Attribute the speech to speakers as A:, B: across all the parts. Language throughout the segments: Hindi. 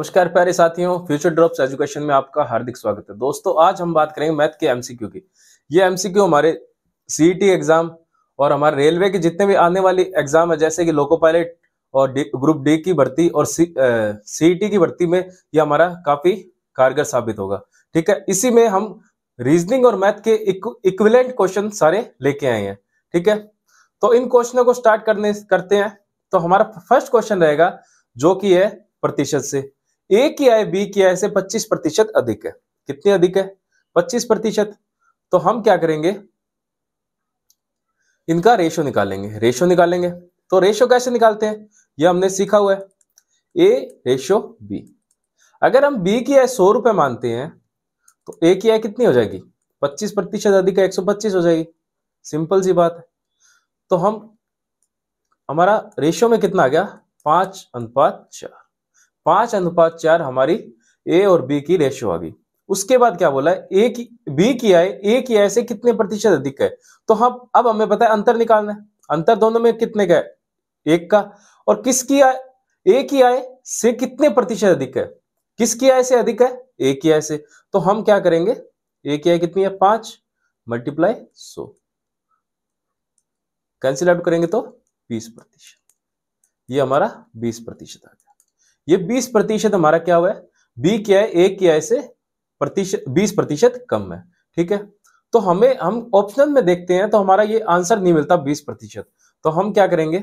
A: नमस्कार प्यारे साथियों फ्यूचर ड्रॉप्स एजुकेशन में आपका हार्दिक स्वागत है दोस्तों आज हम बात करेंगे मैथ के एमसीक्यू की ये एमसीक्यू हमारे सीईटी एग्जाम e और हमारे रेलवे के जितने भी आने वाले एग्जाम है जैसे कि लोको पायलट और ग्रुप डी की भर्ती और सीईटी e की भर्ती में ये हमारा काफी कारगर साबित होगा ठीक है इसी में हम रीजनिंग और मैथ के इक्विलेंट क्वेश्चन सारे लेके आए हैं ठीक है तो इन क्वेश्चनों को स्टार्ट करने करते हैं तो हमारा फर्स्ट क्वेश्चन रहेगा जो कि है प्रतिशत से ए की आय बी की आय से 25 प्रतिशत अधिक है कितनी अधिक है 25 प्रतिशत तो हम क्या करेंगे इनका रेशो निकालेंगे रेशो निकालेंगे तो रेशो कैसे निकालते हैं ये हमने सीखा हुआ है ए रेशो बी अगर हम बी की आय सौ रुपए मानते हैं तो ए की आय कितनी हो जाएगी 25 प्रतिशत अधिक है पच्चीस हो जाएगी सिंपल सी बात है तो हम हमारा रेशो में कितना आ गया पांच अनुपात चार पांच अनुपात चार हमारी ए और बी की रेशियो आ गई उसके बाद क्या बोला है ए की बी की आय ए की आय से कितने प्रतिशत अधिक है तो हम अब हमें पता है अंतर निकालना है अंतर दोनों में कितने का है एक का और किसकी आय ए की आय से कितने प्रतिशत अधिक है किसकी आय से अधिक है ए की आय से तो हम क्या करेंगे ए की आय कितनी है पांच मल्टीप्लाई सो कैंसिल आउट करेंगे तो बीस प्रतिशत ये हमारा बीस प्रतिशत आ गया ये 20 प्रतिशत हमारा क्या हुआ है बी क्या है ए क्या है से प्रतिशत बीस प्रतिशत कम है ठीक है तो हमें हम ऑप्शनल में देखते हैं तो हमारा ये आंसर नहीं मिलता बीस प्रतिशत तो हम क्या करेंगे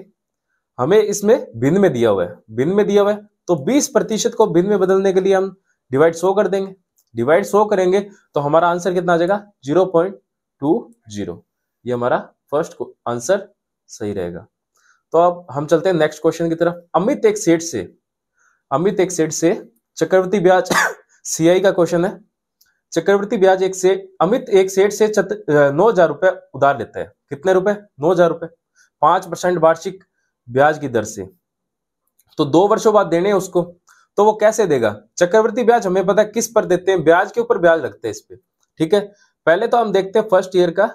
A: हमें इसमें भिन्न में दिया हुआ है भिन्न में दिया हुआ है तो बीस प्रतिशत को भिन्न में बदलने के लिए हम डिवाइड सो कर देंगे डिवाइड सो करेंगे तो हमारा आंसर कितना आ जाएगा जीरो पॉइंट टू जीरो ये हमारा फर्स्ट आंसर सही रहेगा तो अब हम चलते हैं नेक्स्ट क्वेश्चन की तरफ अमित एक सेठ से अमित एक सेठ से चक्रवर्ती ब्याज सीआई का क्वेश्चन है चक्रवर्ती ब्याज एक से अमित एक सेठ से नौ हजार रुपए उधार लेता है कितने रुपए नौ हजार रुपए पांच परसेंट वार्षिक ब्याज की दर से तो दो वर्षों बाद देने हैं उसको तो वो कैसे देगा चक्रवर्ती ब्याज हमें पता है किस पर देते हैं ब्याज के ऊपर ब्याज लगते हैं इस पर ठीक है पहले तो हम देखते हैं फर्स्ट ईयर का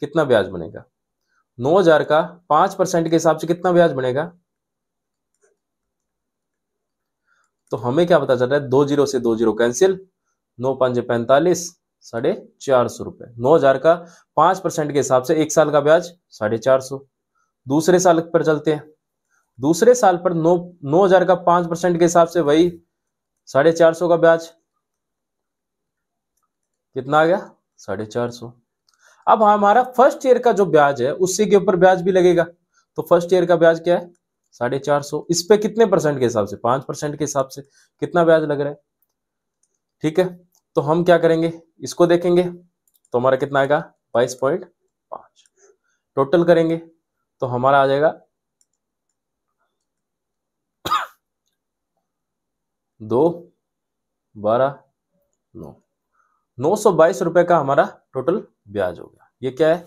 A: कितना ब्याज बनेगा नौ हजार का पांच परसेंट के हिसाब से कितना ब्याज बनेगा तो हमें क्या पता चल रहा है दो जीरो से दो जीरो कैंसिल नौ पांच पैंतालीस साढ़े चार सौ रुपए नौ हजार का पांच परसेंट के हिसाब से एक साल का ब्याज साढ़े चार सौ दूसरे साल पर चलते हैं दूसरे साल पर नौ नौ हजार का पांच परसेंट के हिसाब से वही साढ़े चार सौ का ब्याज कितना आ गया साढ़े चार सौ अब हमारा फर्स्ट ईयर का जो ब्याज है उसी के ऊपर ब्याज भी लगेगा तो फर्स्ट ईयर का ब्याज क्या है साढ़े चार सौ इस पे कितने परसेंट के हिसाब से पांच परसेंट के हिसाब से कितना ब्याज लग रहा है ठीक है तो हम क्या करेंगे इसको देखेंगे तो हमारा कितना आएगा बाईस पॉइंट पांच टोटल करेंगे तो हमारा आ जाएगा दो बारह नौ नौ सौ बाईस रुपए का हमारा टोटल ब्याज हो गया ये क्या है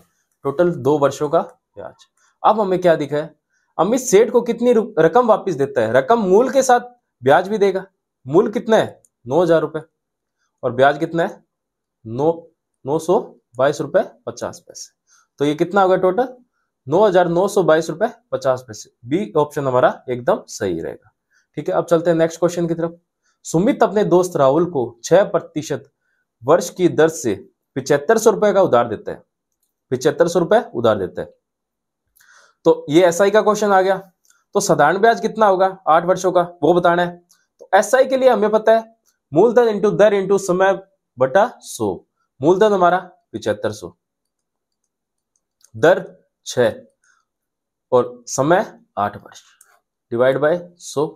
A: टोटल दो वर्षों का ब्याज अब हमें क्या दिखा है अमित सेठ को कितनी रकम वापस देता है रकम मूल के साथ ब्याज भी देगा मूल कितना है नौ हजार रुपये और ब्याज कितना है नौ नौ सौ बाईस रुपये पचास पैसे तो ये कितना होगा टोटल नौ हजार नौ सौ बाईस रुपये पचास पैसे बी ऑप्शन हमारा एकदम सही रहेगा ठीक है अब चलते हैं नेक्स्ट क्वेश्चन की तरफ सुमित अपने दोस्त राहुल को छह प्रतिशत वर्ष की दर से पिछहत्तर सौ रुपए का उधार देता है पिछहत्तर सौ रुपए उधार देता है तो ये एस का क्वेश्चन आ गया तो साधारण ब्याज कितना होगा आठ वर्षों का वो बताना है तो एस के लिए हमें पता है मूलधन इंटू दर इंटू समय बटा सो मूलधन हमारा पिछहत्तर सो दर छ और समय आठ वर्ष divide by so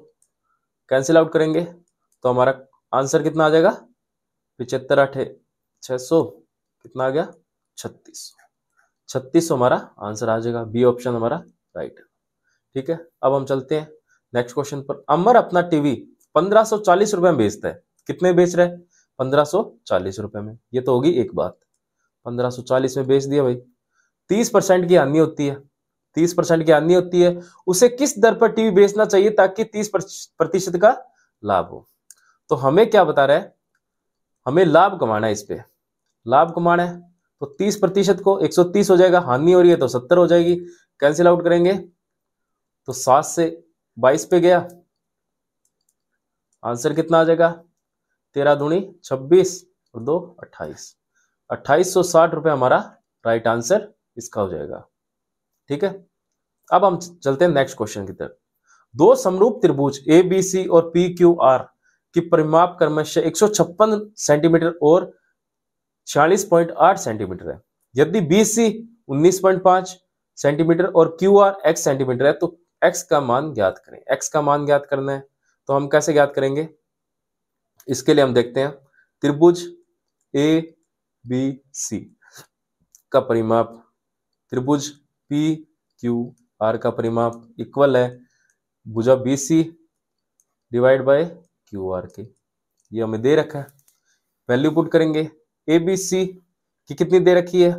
A: cancel out करेंगे तो हमारा आंसर कितना आ जाएगा पिछहत्तर आठ छह सो कितना आ गया छत्तीस छत्तीस हमारा आंसर आ जाएगा बी ऑप्शन हमारा राइट ठीक है अब हम चलते हैं नेक्स्ट क्वेश्चन पर अमर अपना टीवी पंद्रह रुपए में बेचता है कितने बेच रहे पंद्रह रुपए में ये तो होगी एक बात पंद्रह में बेच दिया भाई तीस परसेंट की हानि होती है तीस परसेंट की हानि होती है उसे किस दर पर टीवी बेचना चाहिए ताकि तीस प्रतिशत का लाभ हो तो हमें क्या बता रहा है हमें लाभ कमाना है इस पर लाभ कमाना है तो 30 प्रतिशत को 130 हो जाएगा हानि हो रही है तो 70 हो जाएगी कैंसिल आउट करेंगे तो 7 से 22 पे गया आंसर कितना आ जाएगा तेरह धुणी छब्बीस और दो अट्ठाईस अट्ठाईस सौ साठ रुपये हमारा राइट आंसर इसका हो जाएगा ठीक है अब हम चलते हैं नेक्स्ट क्वेश्चन की तरफ दो समरूप त्रिभुज ए बी सी और पी क्यू आर की परिमाप क्रमश एक सौ सेंटीमीटर और 40.8 सेंटीमीटर है यदि बी सी उन्नीस सेंटीमीटर और क्यू आर एक्स सेंटीमीटर है तो एक्स का मान ज्ञात करें एक्स का मान ज्ञात करना है तो हम कैसे ज्ञात करेंगे इसके लिए हम देखते हैं त्रिभुज ए बी सी का परिमाप त्रिभुज पी क्यू आर का परिमाप इक्वल है भुजा B C divide by Q R के ये हमें दे रखा है वैल्यू पुट करेंगे ए बी सी की कितनी दे रखी है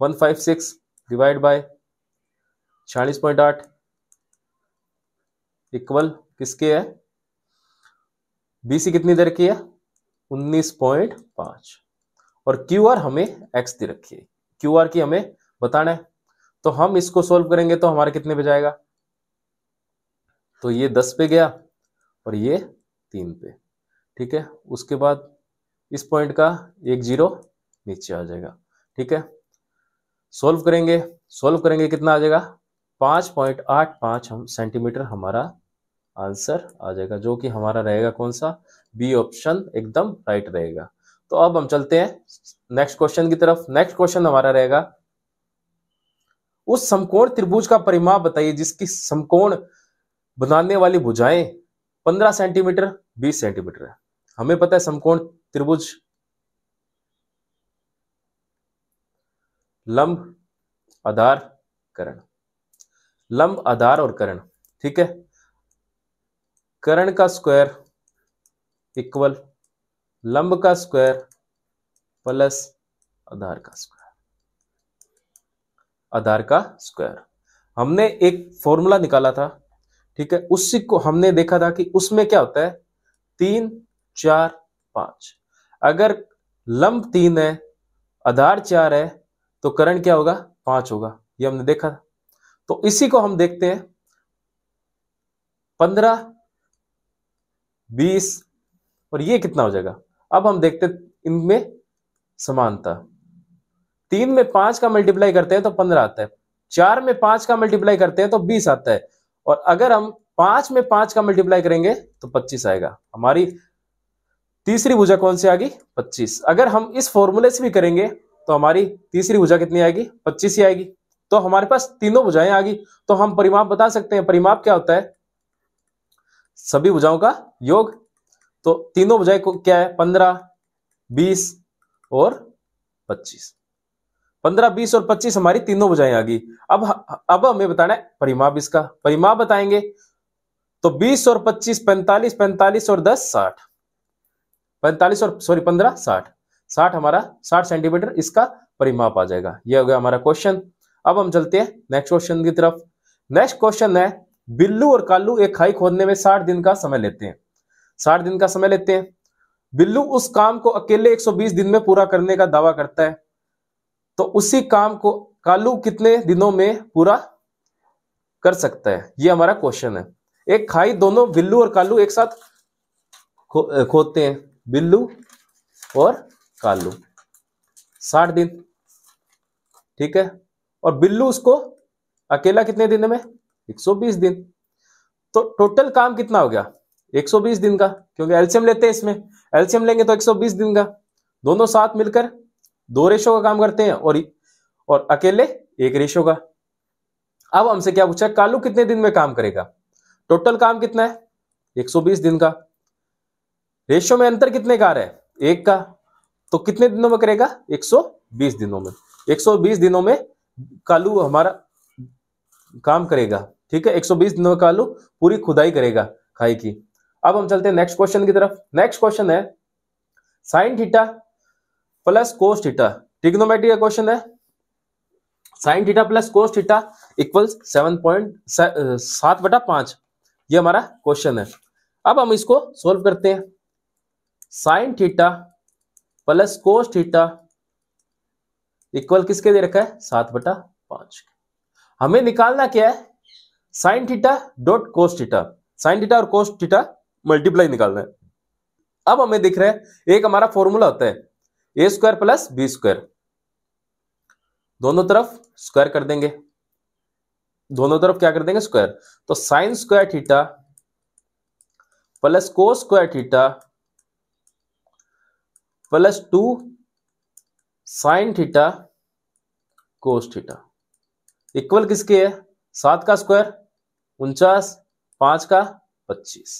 A: one five six divide by छियालीस पॉइंट आठ इक्वल किसके है बी सी कितनी दे रखी है उन्नीस पॉइंट पांच और क्यू आर हमें एक्स दे रखी है क्यू आर की हमें बताना है तो हम इसको सोल्व करेंगे तो हमारे कितने पे जाएगा तो ये दस पे गया और ये तीन पे ठीक है उसके बाद इस पॉइंट का एक जीरो नीचे आ जाएगा ठीक है सोल्व करेंगे सोल्व करेंगे कितना आ जाएगा पांच पॉइंट आठ पांच हम सेंटीमीटर हमारा आंसर आ जाएगा जो कि हमारा रहेगा कौन सा बी ऑप्शन एकदम राइट रहेगा तो अब हम चलते हैं नेक्स्ट क्वेश्चन की तरफ नेक्स्ट क्वेश्चन हमारा रहेगा उस समकोण त्रिभुज का परिमाप बताइए जिसकी समकोण बनाने वाली भुजाएं 15 सेंटीमीटर 20 सेंटीमीटर है हमें पता है समकोण त्रिभुज लंब आधार करण लंब आधार और करण ठीक है करण का स्क्वायर इक्वल लंब का स्क्वायर प्लस आधार का स्क्वायर आधार का स्क्वायर हमने एक फॉर्मूला निकाला था ठीक है उसी को हमने देखा था कि उसमें क्या होता है तीन चार पांच अगर लंब तीन है आधार चार है तो करण क्या होगा पांच होगा ये हमने देखा था तो इसी को हम देखते हैं पंद्रह बीस और ये कितना हो जाएगा अब हम देखते इनमें समानता तीन में पांच का मल्टीप्लाई करते हैं तो पंद्रह आता है चार में पांच का मल्टीप्लाई करते हैं तो बीस आता है और अगर हम पांच में पांच का मल्टीप्लाई करेंगे तो पच्चीस आएगा हमारी तीसरी भुजा कौन सी आ गई पच्चीस अगर हम इस फॉर्मूले से भी करेंगे तो हमारी तीसरी भुजा कितनी आएगी पच्चीस ही आएगी तो हमारे पास तीनों भुजाएं आ गई तो हम परिमाप बता सकते हैं परिमाप क्या होता है सभी भुजाओं का योग तो तीनों भुजाएं क्या है पंद्रह बीस और पच्चीस पंद्रह बीस और पच्चीस हमारी तीनों भुजाएं आ गई अब अब हमें बताना है परिमाप इसका परिमाप बताएंगे तो बीस और पच्चीस पैंतालीस पैंतालीस और दस साठ पैंतालीस और सॉरी पंद्रह साठ साठ हमारा साठ सेंटीमीटर इसका परिमाप आ जाएगा यह हो गया हमारा क्वेश्चन अब हम चलते हैं नेक्स्ट क्वेश्चन की तरफ नेक्स्ट क्वेश्चन है बिल्लू और कालू एक खाई खोदने में साठ दिन का समय लेते हैं साठ दिन का समय लेते हैं बिल्लू उस काम को अकेले 120 दिन में पूरा करने का दावा करता है तो उसी काम को कालू कितने दिनों में पूरा कर सकता है ये हमारा क्वेश्चन है एक खाई दोनों बिल्लू और कालू एक साथ खो, खोदते हैं बिल्लू और कालू साठ दिन ठीक है और बिल्लू उसको अकेला कितने दिन में 120 दिन तो टोटल काम कितना हो गया 120 दिन का क्योंकि एल्शियम लेते हैं इसमें एल्शियम लेंगे तो 120 दिन का दोनों साथ मिलकर दो रेशो का काम करते हैं और और अकेले एक रेशो का अब हमसे क्या पूछा कालू कितने दिन में काम करेगा टोटल काम कितना है 120 दिन का रेशियो में अंतर कितने का आ रहा है एक का तो कितने दिनों में करेगा 120 दिनों में 120 दिनों में कालू हमारा काम करेगा ठीक है 120 दिनों में कालू पूरी खुदाई करेगा खाई की अब हम चलते हैं नेक्स्ट क्वेश्चन की तरफ नेक्स्ट क्वेश्चन है sine theta plus cos theta trigonometry का क्वेश्चन है sine theta plus cos theta equal seven point सात बटा पांच ये हमारा क्वेश्चन है अब हम इसको सोल्व करते हैं sine theta plus cos theta equal किसके दे रखा है सात बटा पांच हमें निकालना क्या है sine theta dot cos theta sine theta और कोस थीटा मल्टीप्लाई निकालना है अब हमें दिख रहा है एक हमारा फॉर्मूला होता है A square plus B square दोनों तरफ स्क्वायर कर देंगे दोनों तरफ क्या कर देंगे स्क्वायर तो sine square theta plus cos square theta plus two sine theta cos theta equal किसके है सात का स्क्वायर उनचास पांच का पच्चीस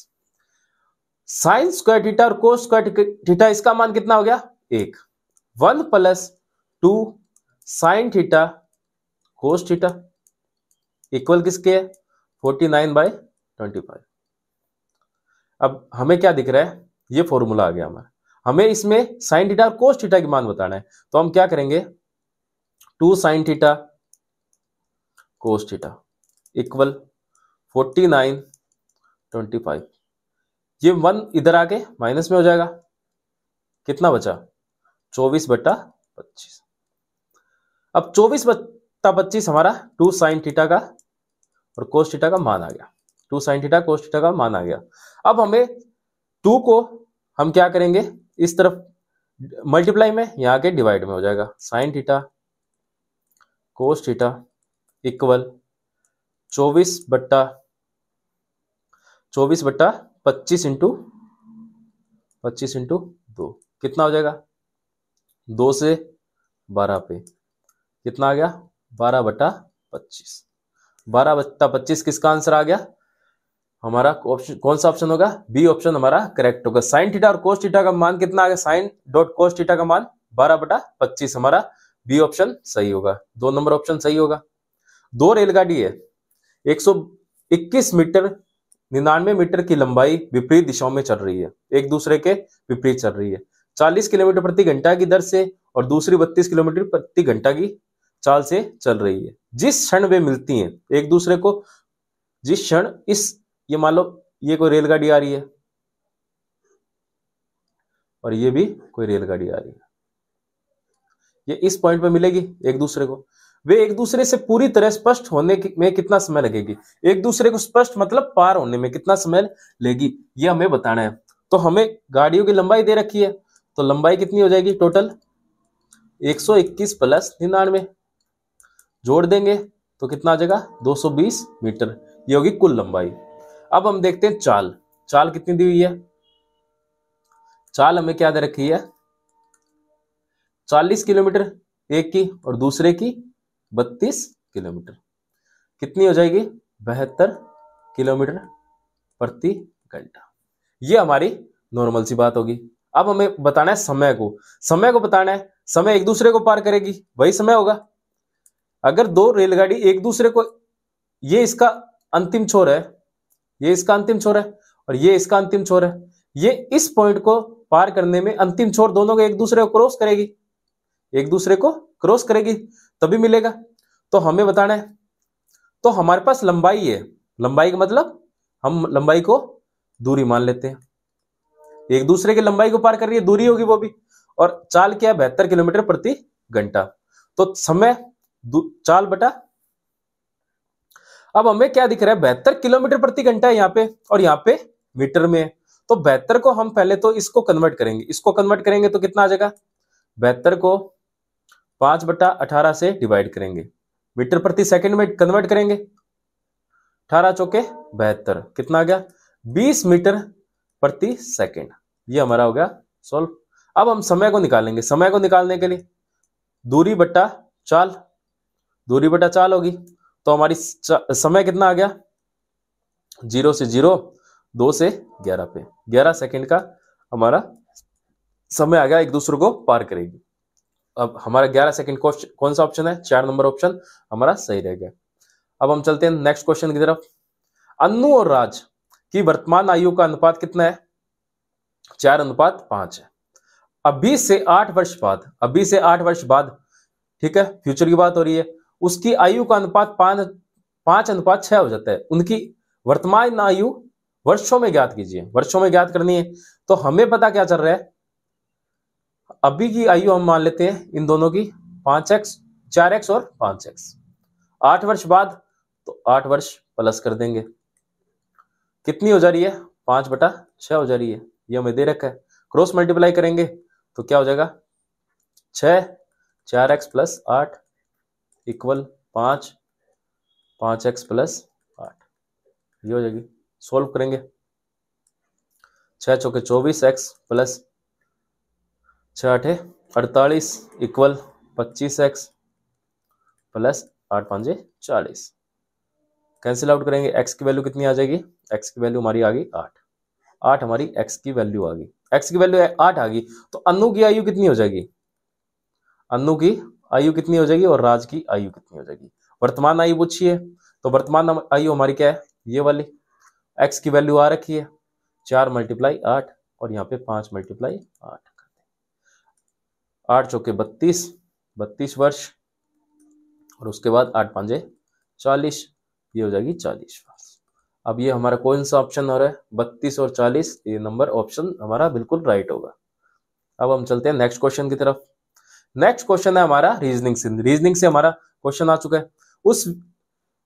A: साइन स्क्वायर थीटा और कोस स्क्वायर थीटा इसका मान कितना हो गया एक one plus two sine theta cos theta equal किसके है forty nine by twenty five अब हमें क्या दिख रहा है ये फॉर्मूला आ गया हमारा हमें इसमें साइन थीटा और कोस थीटा की मान बताना है तो हम क्या करेंगे two sine theta cos theta equal forty nine twenty five ये वन इधर आके माइनस में हो जाएगा कितना बचा चौबीस बट्टा पच्चीस अब चौबीस बट्टा पच्चीस हमारा टू साइन थीटा का और कोस थीटा का मान आ गया two sine theta cos theta का मान आ गया अब हमें टू को हम क्या करेंगे इस तरफ मल्टीप्लाई में यहाँ के डिवाइड में हो जाएगा sine theta cos theta equal चौबीस बट्टा चौबीस बट्टा पच्चीस इंटू पच्चीस इंटू दो कितना हो जाएगा दो से बारह पे कितना आ गया बारह बट्टा पच्चीस बारह बट्टा पच्चीस किसका आंसर आ गया हमारा ऑप्शन कौन सा ऑप्शन होगा बी ऑप्शन हमारा करेक्ट होगा साइन थीटा और कोस थीटा का मान कितना आगे साइन डॉट कोस थीटा का मान बारह बटा पच्चीस हमारा बी ऑप्शन सही होगा दो नंबर ऑप्शन सही होगा दो रेलगाड़ी है 121 मीटर निन्यानवे मीटर की लंबाई विपरीत दिशाओं में चल रही है एक दूसरे के विपरीत चल रही है 40 किलोमीटर प्रति घंटा की दर से और दूसरी 32 किलोमीटर प्रति घंटा की चाल से चल रही है जिस क्षण वे मिलती हैं एक दूसरे को जिस क्षण इस ये मान लो ये कोई रेलगाड़ी आ रही है और ये भी कोई रेलगाड़ी आ रही है ये इस पॉइंट पे मिलेगी एक दूसरे को वे एक दूसरे से पूरी तरह स्पष्ट होने में कितना समय लगेगी एक दूसरे को स्पष्ट मतलब पार होने में कितना समय लेगी ये हमें बताना है तो हमें गाड़ियों की लंबाई दे रखी है तो लंबाई कितनी हो जाएगी टोटल 121 प्लस निन्यानवे जोड़ देंगे तो कितना आ जाएगा 220 मीटर ये होगी कुल लंबाई अब हम देखते हैं चाल चाल कितनी दी हुई है चाल हमें क्या दे रखी है चालीस किलोमीटर एक की और दूसरे की बत्तीस किलोमीटर कितनी हो जाएगी बहत्तर किलोमीटर प्रति घंटा ये हमारी नॉर्मल सी बात होगी अब हमें बताना है समय को समय को बताना है समय एक दूसरे को पार करेगी वही समय होगा अगर दो रेलगाड़ी एक दूसरे को ये इसका अंतिम छोर है ये इसका अंतिम छोर है और ये इसका अंतिम छोर है ये इस पॉइंट को पार करने में अंतिम छोर दोनों को एक दूसरे को क्रॉस करेगी एक दूसरे को क्रॉस करेगी तभी मिलेगा तो हमें बताना है तो हमारे पास लंबाई है लंबाई का मतलब हम लंबाई को दूरी मान लेते हैं एक दूसरे की लंबाई को पार कर रही है दूरी होगी वो भी और चाल क्या बेहतर किलोमीटर प्रति घंटा तो समय चाल बटा अब हमें क्या दिख रहा है बेहतर किलोमीटर प्रति घंटा है यहाँ पे और यहाँ पे मीटर में तो बेहतर को हम पहले तो इसको कन्वर्ट करेंगे इसको कन्वर्ट करेंगे तो कितना आ जाएगा बेहतर को पांच बट्टा अठारह से डिवाइड करेंगे मीटर प्रति सेकंड में कन्वर्ट करेंगे अठारह चौके बहत्तर कितना आ गया बीस मीटर प्रति सेकंड ये हमारा हो गया सोल्व अब हम समय को निकालेंगे समय को निकालने के लिए दूरी बट्टा चाल दूरी बट्टा चाल होगी तो हमारी समय कितना आ गया जीरो से जीरो दो से ग्यारह पे ग्यारह सेकंड का हमारा समय आ गया एक दूसरे को पार करेगी अब हमारा ग्यारह सेकंड कौन सा ऑप्शन है चार नंबर ऑप्शन हमारा सही रह गया अब हम चलते हैं नेक्स्ट क्वेश्चन की तरफ अन्नू और राज की वर्तमान आयु का अनुपात कितना है चार अनुपात पांच है अभी से आठ वर्ष बाद अभी से आठ वर्ष बाद ठीक है फ्यूचर की बात हो रही है उसकी आयु का अनुपात पांच पांच अनुपात छह हो जाता है उनकी वर्तमान आयु वर्षों में ज्ञात कीजिए वर्षों में ज्ञात करनी है तो हमें पता क्या चल रहा है अभी की आयु हम मान लेते हैं इन दोनों की पांच एक्स चार एक्स और पांच एक्स आठ वर्ष बाद तो आठ वर्ष प्लस कर देंगे कितनी हो जा रही है पांच बटा छ हो जा रही है ये हमें दे रखा है क्रॉस मल्टीप्लाई करेंगे तो क्या हो जाएगा छ चार एक्स प्लस आठ इक्वल पाँच पाँच एक्स प्लस आठ ये हो जाएगी सोल्व करेंगे छः चौके चौबीस एक्स प्लस छः आठे अड़तालीस इक्वल पच्चीस एक्स प्लस आठ पांच चालीस कैंसिल आउट करेंगे एक्स की वैल्यू कितनी आ जाएगी एक्स की वैल्यू हमारी आ गई आठ आठ हमारी एक्स की वैल्यू आ गई एक्स की वैल्यू आठ आ गई तो अनु की आयु कितनी हो जाएगी अनु की आयु कितनी हो जाएगी और राज की आयु कितनी हो जाएगी वर्तमान आयु पूछी है तो वर्तमान आयु हमारी क्या है ये वाली एक्स की वैल्यू आ रखी है चार मल्टीप्लाई आठ और यहाँ पे पांच मल्टीप्लाई आठ आठ चौके बत्तीस बत्तीस वर्ष और उसके बाद आठ पांजे चालीस ये हो जाएगी चालीस वर्ष अब ये हमारा कौन सा ऑप्शन हो रहा है बत्तीस और चालीस ये नंबर ऑप्शन हमारा बिल्कुल राइट होगा अब हम चलते हैं नेक्स्ट क्वेश्चन की तरफ नेक्स्ट क्वेश्चन है हमारा रीजनिंग से रीजनिंग से हमारा क्वेश्चन आ चुका है उस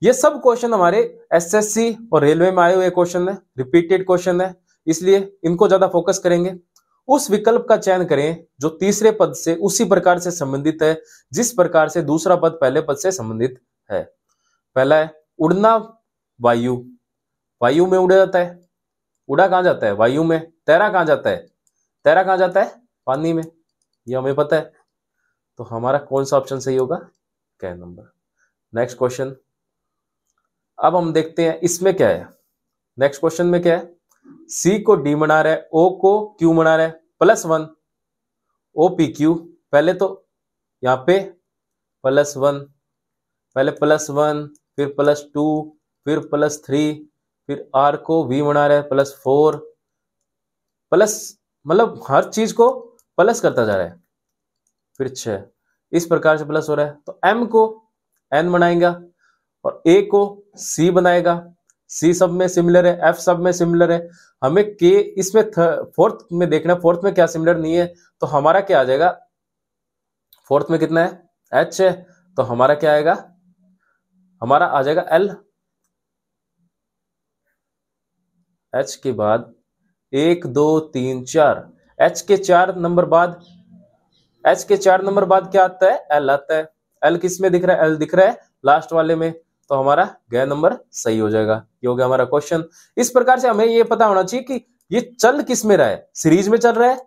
A: ये सब क्वेश्चन हमारे एसएससी और रेलवे में आए हुए क्वेश्चन है रिपीटेड क्वेश्चन है इसलिए इनको ज्यादा फोकस करेंगे उस विकल्प का चयन करें जो तीसरे पद से उसी प्रकार से संबंधित है जिस प्रकार से दूसरा पद पहले पद से संबंधित है पहला है उड़ना वायु वायु में उड़ा जाता है उड़ा कहाँ जाता है वायु में तैरा कहाँ जाता है तैरा कहाँ जाता है पानी में ये हमें पता है तो हमारा कौन सा ऑप्शन सही होगा कै नंबर नेक्स्ट क्वेश्चन अब हम देखते हैं इसमें क्या है नेक्स्ट क्वेश्चन में क्या है सी को डी बना रहा है ओ को क्यू बना रहा है plus one O P Q पहले तो यहां पे प्लस वन पहले प्लस वन फिर प्लस टू फिर प्लस थ्री फिर आर को वी बना रहा है प्लस फोर प्लस मतलब हर चीज को प्लस करता जा रहा है फिर छ इस प्रकार से प्लस हो रहा है तो एम को एन बनाएगा और ए को सी बनाएगा सी सब में सिमिलर है एफ सब में सिमिलर है हमें के इसमें फोर्थ में देखना है फोर्थ में क्या सिमिलर नहीं है तो हमारा क्या आ जाएगा फोर्थ में कितना है एच है तो हमारा क्या आएगा हमारा आ जाएगा एल एच के बाद एक दो तीन चार एच के चार नंबर बाद एच के चार नंबर बाद क्या आता है एल आता है एल किस में दिख रहा है एल दिख रहा है लास्ट वाले में तो हमारा गया नंबर सही हो जाएगा ये हो गया हमारा क्वेश्चन इस प्रकार से हमें ये पता होना चाहिए कि ये चल किस में रहा है सीरीज में चल रहा है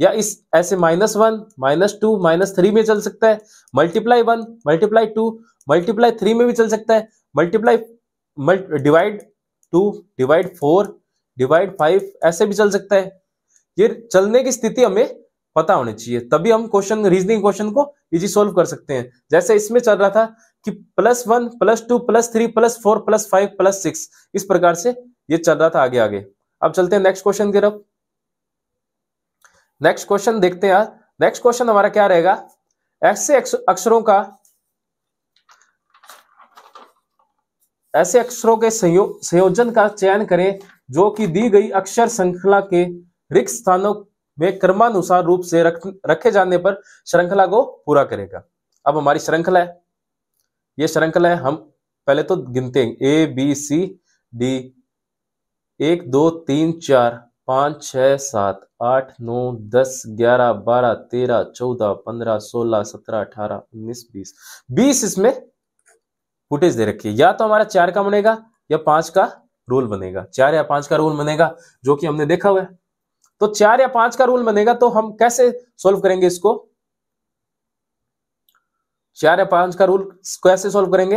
A: या इस ऐसे minus one minus two minus three में चल सकता है multiply one multiply two multiply three में भी चल सकता है multiply divide two divide four divide five ऐसे भी चल सकता है ये चलने की स्थिति हमें पता होने चाहिए तभी हम क्वेश्चन रीजनिंग क्वेश्चन को इजी सॉल्व कर सकते हैं जैसे इसमें चल रहा था कि plus one plus two plus three plus four plus five plus six इस प्रकार से ये चल रहा था आगे आगे अब चलते हैं नेक्स्ट क्वेश्चन की तरफ नेक्स्ट क्वेश्चन देखते हैं यार नेक्स्ट क्वेश्चन हमारा क्या रहेगा ऐसे अक्षरों का ऐसे अक्षरों के संयो, संयोजन का चयन करें जो कि दी गई अक्षर श्रृंखला के रिक्त स्थानों वे क्रमानुसार रूप से रख, रखे जाने पर श्रृंखला को पूरा करेगा अब हमारी श्रृंखला है ये श्रृंखला है हम पहले तो गिनते हैं ए बी सी डी एक दो तीन चार पाँच छ सात आठ नौ दस ग्यारह बारह तेरह चौदह पंद्रह सोलह सत्रह अठारह उन्नीस बीस बीस इसमें फुटेज दे रखी है या तो हमारा चार का बनेगा या पांच का रोल बनेगा चार या पांच का रोल बनेगा जो कि हमने देखा हुआ है तो चार या पांच का रूल बनेगा तो हम कैसे सोल्व करेंगे इसको चार या पांच का रूल कैसे सोल्व करेंगे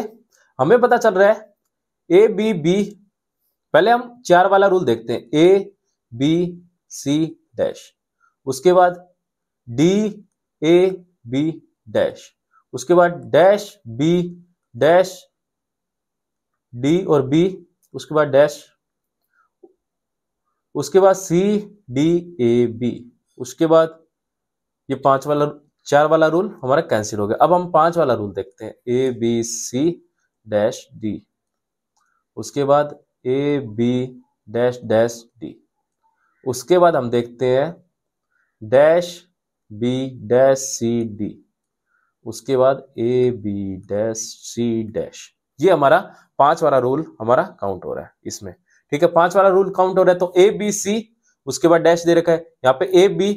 A: हमें पता चल रहा है ए बी बी पहले हम चार वाला रूल देखते हैं ए बी सी डैश उसके बाद डी ए बी डैश उसके बाद डैश बी डैश डी और बी उसके बाद डैश उसके बाद सी डी ए बी उसके बाद ये पांच वाला चार वाला रूल हमारा कैंसिल हो गया अब हम पांच वाला रूल देखते हैं A B C dash D उसके बाद A B dash dash D उसके बाद हम देखते हैं dash B dash C D उसके बाद A B dash C dash ये हमारा पांच वाला रूल हमारा काउंट हो रहा है इसमें ठीक है पांच वाला रूल काउंट हो रहा है तो ए बी सी उसके बाद डैश दे रखा है यहाँ पे ए बी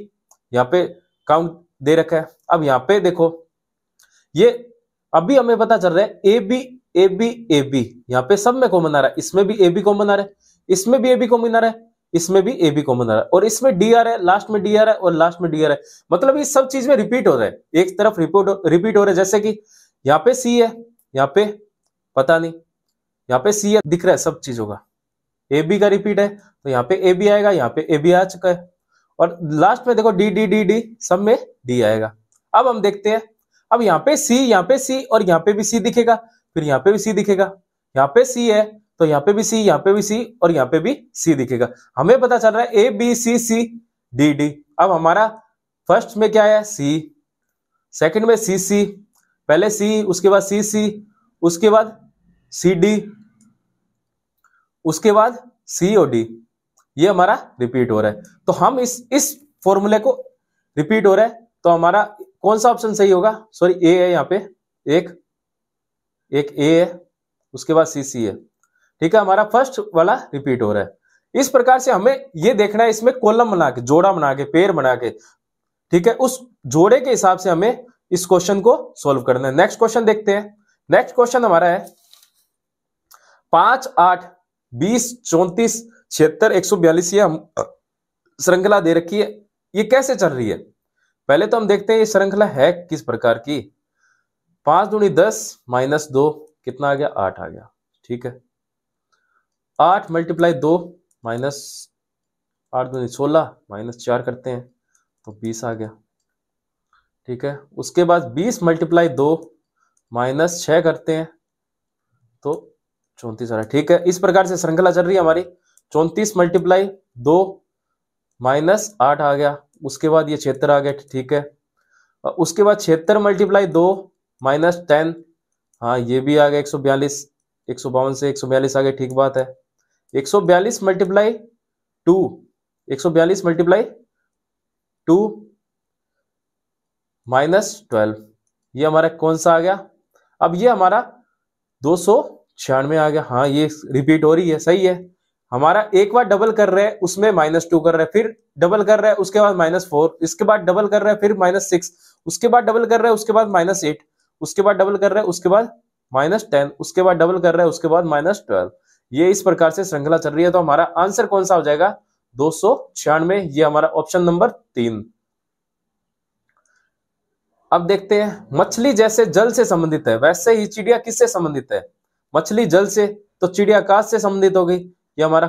A: यहाँ पे काउंट दे रखा है अब यहाँ पे देखो ये अभी हमें पता चल रहा है A B A B A B यहाँ पे सब में कॉमन आ रहा है इसमें भी ए बी कॉमन आ रहा है इसमें भी ए बी कॉमन आ रहा है इसमें भी ए बी कॉमन आ रहा है और इसमें डी आर है लास्ट में डी आर है और लास्ट में डी आर है मतलब ये सब चीज में रिपीट हो रहा है एक तरफ रिपोर्ट रिपीट हो रहा है जैसे कि यहाँ पे सी है यहाँ पे पता नहीं यहाँ पे सी दिख रहा है सब चीजों का ए बी का रिपीट है तो यहाँ पे ए बी आएगा यहाँ पे ए बी आ चुका है और लास्ट में देखो डी डी डी डी सब में डी आएगा अब हम देखते हैं अब यहाँ पे सी यहाँ पे सी और यहाँ पे भी सी दिखेगा फिर यहाँ पे भी सी दिखेगा यहाँ पे सी है तो यहाँ पे भी सी यहाँ पे भी सी और यहाँ पे भी सी दिखेगा हमें पता चल रहा है A B C C D D अब हमारा फर्स्ट में क्या है सी सेकंड में सी सी पहले सी उसके बाद सी सी उसके बाद सी डी उसके बाद सी और डी ये हमारा रिपीट हो रहा है तो हम इस इस फॉर्मूले को रिपीट हो रहा है तो हमारा कौन सा ऑप्शन सही होगा सॉरी ए है यहाँ पे एक एक ए है उसके बाद सी सी है ठीक है हमारा फर्स्ट वाला रिपीट हो रहा है इस प्रकार से हमें ये देखना है इसमें कॉलम बना के जोड़ा बना के पेड़ बना के ठीक है उस जोड़े के हिसाब से हमें इस क्वेश्चन को सॉल्व करना है नेक्स्ट क्वेश्चन देखते हैं नेक्स्ट क्वेश्चन हमारा है पांच आठ बीस चौंतीस छिहत्तर एक सौ बयालीस ये हम श्रृंखला दे रखी है ये कैसे चल रही है पहले तो हम देखते हैं ये श्रृंखला है किस प्रकार की पांच दूनी दस माइनस दो कितना आ गया आठ आ गया ठीक है आठ मल्टीप्लाई दो माइनस आठ दूनी सोलह माइनस चार करते हैं तो बीस आ गया ठीक है उसके बाद बीस मल्टीप्लाई दो माइनस छ करते हैं तो चौंतीस आ रहा ठीक है इस प्रकार से श्रृंखला चल रही है हमारी चौंतीस मल्टीप्लाई दो माइनस आठ आ गया उसके बाद ये छिहत्तर आ गया ठीक है उसके बाद छिहत्तर मल्टीप्लाई दो माइनस टेन हाँ ये भी आ गया एक सौ बयालीस एक सौ बावन से एक सौ बयालीस आ गया ठीक बात है एक सौ बयालीस मल्टीप्लाई टू एक सौ बयालीस मल्टीप्लाई टू माइनस ट्वेल्व ये हमारा कौन सा आ गया अब ये हमारा दो सौ छियानवे आ गया हाँ ये रिपीट हो रही है सही है हमारा एक बार डबल कर रहे हैं उसमें माइनस टू कर रहे हैं फिर डबल कर रहे हैं उसके बाद माइनस फोर इसके बाद डबल कर रहे हैं फिर माइनस सिक्स उसके बाद डबल कर रहे हैं उसके बाद माइनस एट उसके बाद डबल कर रहे हैं उसके बाद माइनस टेन उसके बाद डबल कर रहे हैं उसके बाद माइनस ट्वेल्व ये इस प्रकार से श्रृंखला चल रही है तो हमारा आंसर कौन सा हो जाएगा दो ये हमारा ऑप्शन नंबर तीन अब देखते हैं मछली जैसे जल से संबंधित है वैसे ही चिड़िया किससे संबंधित है मछली जल से तो चिड़िया काश से संबंधित हो गई ये हमारा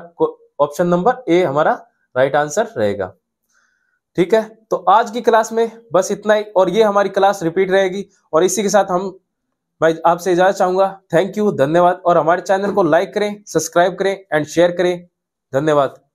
A: ऑप्शन नंबर ए हमारा राइट आंसर रहेगा ठीक है तो आज की क्लास में बस इतना ही और ये हमारी क्लास रिपीट रहेगी और इसी के साथ हम मैं आपसे इजाजत चाहूंगा थैंक यू धन्यवाद और हमारे चैनल को लाइक करें सब्सक्राइब करें एंड शेयर करें धन्यवाद